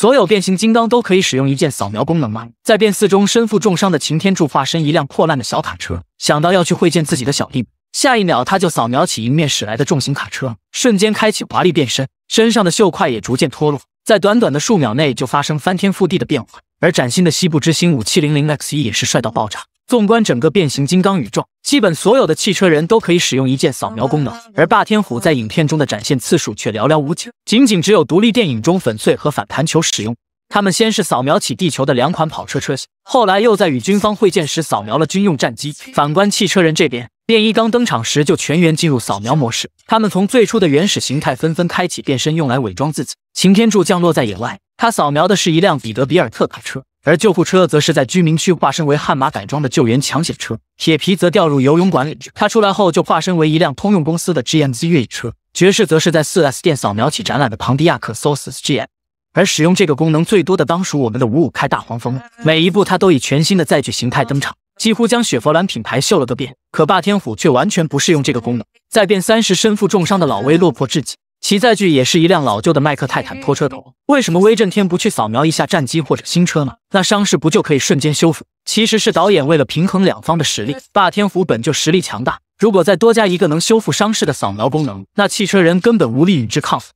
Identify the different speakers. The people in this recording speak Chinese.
Speaker 1: 所有变形金刚都可以使用一键扫描功能吗？在变四中，身负重伤的擎天柱化身一辆破烂的小卡车，想到要去会见自己的小弟，下一秒他就扫描起迎面驶来的重型卡车，瞬间开启华丽变身，身上的锈块也逐渐脱落，在短短的数秒内就发生翻天覆地的变化。而崭新的西部之星五七零零 X e 也是帅到爆炸。纵观整个变形金刚宇宙，基本所有的汽车人都可以使用一键扫描功能，而霸天虎在影片中的展现次数却寥寥无几，仅仅只有独立电影中粉碎和反弹球使用。他们先是扫描起地球的两款跑车车型，后来又在与军方会见时扫描了军用战机。反观汽车人这边，变异刚登场时就全员进入扫描模式，他们从最初的原始形态纷纷开启变身，用来伪装自己。擎天柱降落在野外，他扫描的是一辆彼得比尔特卡车。而救护车则是在居民区化身为悍马改装的救援抢险车，铁皮则掉入游泳馆里他出来后就化身为一辆通用公司的 GMC 越野车，爵士则是在 4S 店扫描起展览的庞蒂亚克 s o u s GM，而使用这个功能最多的当属我们的五五开大黄蜂，每一步他都以全新的载具形态登场，几乎将雪佛兰品牌秀了个遍。可霸天虎却完全不适用这个功能，在变三时身负重伤的老威落魄至极。其载具也是一辆老旧的麦克泰坦拖车头，为什么威震天不去扫描一下战机或者新车呢？那伤势不就可以瞬间修复？其实是导演为了平衡两方的实力，霸天虎本就实力强大，如果再多加一个能修复伤势的扫描功能，那汽车人根本无力与之抗衡。